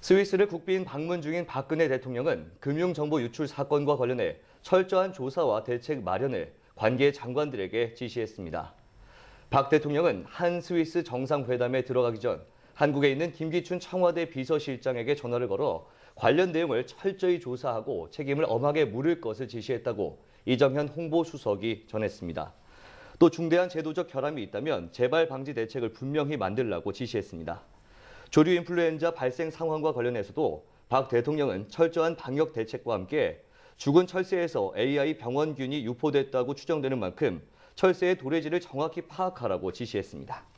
스위스를 국빈 방문 중인 박근혜 대통령은 금융정보 유출 사건과 관련해 철저한 조사와 대책 마련을 관계 장관들에게 지시했습니다. 박 대통령은 한 스위스 정상회담에 들어가기 전 한국에 있는 김기춘 청와대 비서실장에게 전화를 걸어 관련 내용을 철저히 조사하고 책임을 엄하게 물을 것을 지시했다고 이정현 홍보수석이 전했습니다. 또 중대한 제도적 결함이 있다면 재발 방지 대책을 분명히 만들라고 지시했습니다. 조류 인플루엔자 발생 상황과 관련해서도 박 대통령은 철저한 방역 대책과 함께 죽은 철새에서 AI 병원균이 유포됐다고 추정되는 만큼 철새의 도래지를 정확히 파악하라고 지시했습니다.